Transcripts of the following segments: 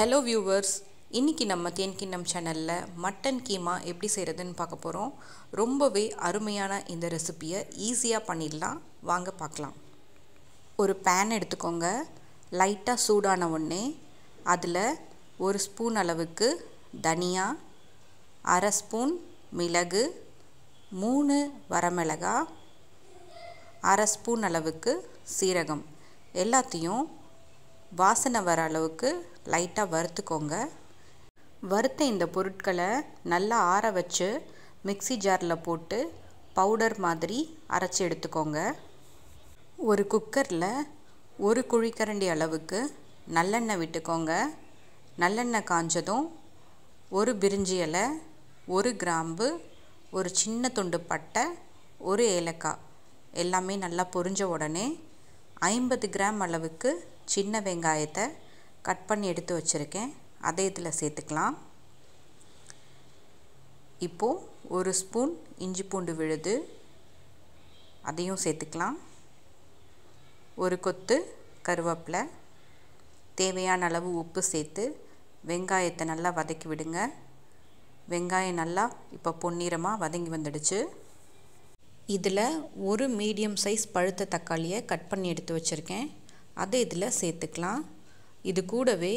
hello viewers இன்றைக்கி நம்ம தேன் கிண்ணம் சேனலில் மட்டன் கீமா எப்படி செய்கிறதுன்னு பார்க்க போகிறோம் ரொம்பவே அருமையான இந்த ரெசிப்பியை ஈஸியாக பண்ணிடலாம் வாங்க பார்க்கலாம் ஒரு பேன் எடுத்துக்கோங்க லைட்டாக சூடான உடனே அதில் ஒரு ஸ்பூன் அளவுக்கு தனியா அரை ஸ்பூன் மிளகு மூணு வரமிளகா அரை ஸ்பூன் அளவுக்கு சீரகம் எல்லாத்தையும் வாசனை வர அளவுக்கு லைட்டாக வறுத்துக்கோங்க வறுத்த இந்த பொருட்களை நல்லா ஆற வச்சு மிக்சி ஜாரில் போட்டு பவுடர் மாதிரி அரைச்சி எடுத்துக்கோங்க ஒரு குக்கரில் ஒரு குழிக்கரண்டி அளவுக்கு நல்லெண்ணெய் விட்டுக்கோங்க நல்லெண்ணெய் காஞ்சதும் ஒரு பிரிஞ்சி இலை ஒரு கிராம்பு ஒரு சின்ன துண்டு பட்டை ஒரு ஏலக்காய் எல்லாமே நல்லா பொரிஞ்ச உடனே ஐம்பது கிராம் அளவுக்கு சின்ன வெங்காயத்தை கட் பண்ணி எடுத்து வச்சுருக்கேன் அதை இதில் சேர்த்துக்கலாம் இப்போது ஒரு ஸ்பூன் இஞ்சி பூண்டு விழுது அதையும் சேர்த்துக்கலாம் ஒரு கொத்து கருவேப்பிலை தேவையான அளவு உப்பு சேர்த்து வெங்காயத்தை நல்லா வதக்கி விடுங்க வெங்காயம் நல்லா இப்போ பொன்னிறமாக வதங்கி வந்துடுச்சு இதில் ஒரு மீடியம் சைஸ் பழுத்த தக்காளியை கட் பண்ணி எடுத்து வச்சுருக்கேன் அதை இதில் சேர்த்துக்கலாம் இது கூடவே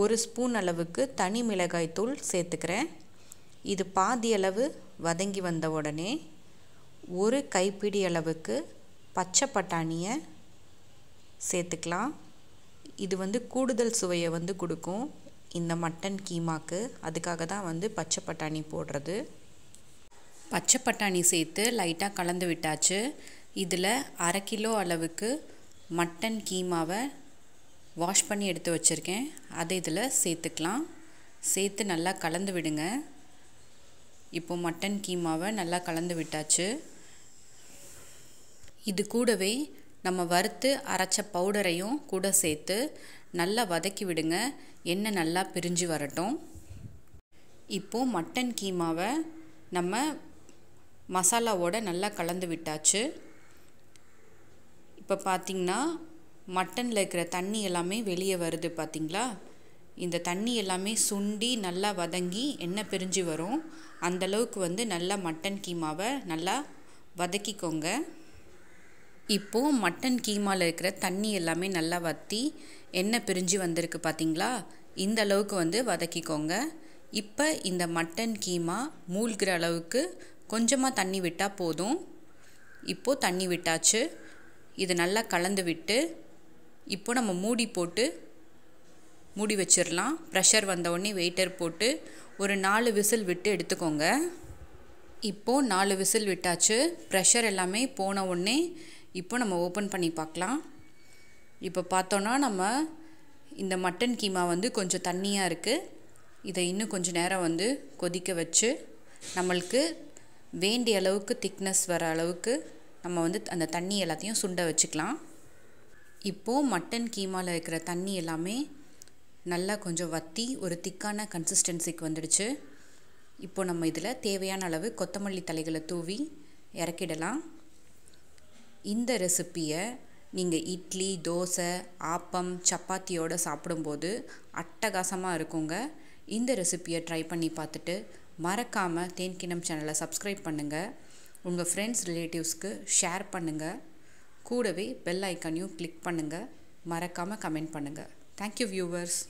ஒரு ஸ்பூன் அளவுக்கு தனி மிளகாய் தூள் சேர்த்துக்கிறேன் இது பாதி அளவு வதங்கி வந்த உடனே ஒரு கைப்பிடி அளவுக்கு பச்சை பட்டாணியை சேர்த்துக்கலாம் இது வந்து கூடுதல் சுவையை வந்து கொடுக்கும் இந்த மட்டன் கீமாக்கு அதுக்காக தான் வந்து பச்சை பட்டாணி போடுறது பச்சை பட்டாணி சேர்த்து லைட்டாக கலந்து விட்டாச்சு இதில் அரை கிலோ அளவுக்கு மட்டன் கீமாவை வாஷ் பண்ணி எடுத்து வச்சுருக்கேன் அதை இதில் சேர்த்துக்கலாம் சேர்த்து நல்லா கலந்து விடுங்க இப்போ மட்டன் கீமாவை நல்லா கலந்து விட்டாச்சு இது கூடவே நம்ம வறுத்து அரைச்ச பவுடரையும் கூட சேர்த்து நல்லா வதக்கி விடுங்க எண்ணெய் நல்லா பிரிஞ்சு வரட்டும் இப்போது மட்டன் கீமாவை நம்ம மசாலாவோடு நல்லா கலந்து விட்டாச்சு இப்போ பார்த்திங்கன்னா மட்டனில் இருக்கிற தண்ணி எல்லாமே வெளியே வருது பார்த்திங்களா இந்த தண்ணி எல்லாமே சுண்டி நல்லா வதங்கி எண்ணெய் பிரிஞ்சு வரும் அந்தளவுக்கு வந்து நல்லா மட்டன் கீமாவை நல்லா வதக்கிக்கோங்க இப்போது மட்டன் கீமாவில் இருக்கிற தண்ணி எல்லாமே நல்லா வற்றி எண்ணெய் பிரிஞ்சு வந்திருக்கு பார்த்திங்களா இந்த அளவுக்கு வந்து வதக்கிக்கோங்க இப்போ இந்த மட்டன் கீமா மூழ்கிற அளவுக்கு கொஞ்சமாக தண்ணி விட்டால் போதும் இப்போது தண்ணி விட்டாச்சு இது நல்லா கலந்து விட்டு இப்போ நம்ம மூடி போட்டு மூடி வச்சிடலாம் ப்ரெஷர் வந்தவுடனே வெயிட்டர் போட்டு ஒரு நாலு விசில் விட்டு எடுத்துக்கோங்க இப்போது நாலு விசில் விட்டாச்சு ப்ரெஷர் எல்லாமே போன உடனே இப்போ நம்ம ஓப்பன் பண்ணி பார்க்கலாம் இப்போ பார்த்தோன்னா நம்ம இந்த மட்டன் கீமா வந்து கொஞ்சம் தண்ணியாக இருக்குது இதை இன்னும் கொஞ்சம் நேரம் வந்து கொதிக்க வச்சு நம்மளுக்கு வேண்டிய அளவுக்கு திக்னஸ் வர அளவுக்கு நம்ம வந்து அந்த தண்ணி எல்லாத்தையும் சுண்ட வச்சுக்கலாம் இப்போது மட்டன் கீமாவில் இருக்கிற தண்ணி எல்லாமே நல்லா கொஞ்சம் வற்றி ஒரு திக்கான கன்சிஸ்டன்சிக்கு வந்துடுச்சு இப்போ நம்ம இதில் தேவையான அளவு கொத்தமல்லி தலைகளை தூவி இறக்கிடலாம் இந்த ரெசிப்பியை நீங்கள் இட்லி தோசை ஆப்பம் சப்பாத்தியோடு சாப்பிடும்போது அட்டகாசமாக இருக்குங்க இந்த ரெசிப்பியை ட்ரை பண்ணி பார்த்துட்டு மறக்காமல் தேன்கிணம் சேனலை சப்ஸ்கிரைப் பண்ணுங்கள் உங்கள் ஃப்ரெண்ட்ஸ் ரிலேட்டிவ்ஸ்க்கு ஷேர் பண்ணுங்கள் கூடவே பெல் ஐக்கானையும் கிளிக் பண்ணுங்கள் மறக்காமல் கமெண்ட் பண்ணுங்கள் தேங்க்யூ வியூவர்ஸ்